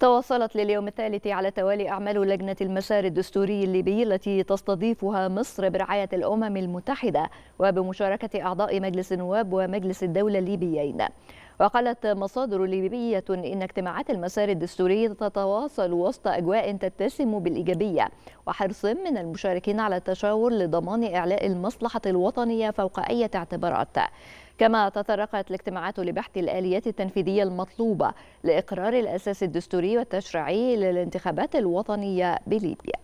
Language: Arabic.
تواصلت لليوم الثالث على التوالي أعمال لجنة المسار الدستوري الليبي التي تستضيفها مصر برعاية الأمم المتحدة وبمشاركة أعضاء مجلس النواب ومجلس الدولة الليبيين وقالت مصادر ليبية إن اجتماعات المسار الدستوري تتواصل وسط أجواء تتسم بالإيجابية وحرص من المشاركين على التشاور لضمان إعلاء المصلحة الوطنية فوق أي اعتبارات كما تطرقت الاجتماعات لبحث الآليات التنفيذية المطلوبة لإقرار الأساس الدستوري والتشريعي للانتخابات الوطنية بليبيا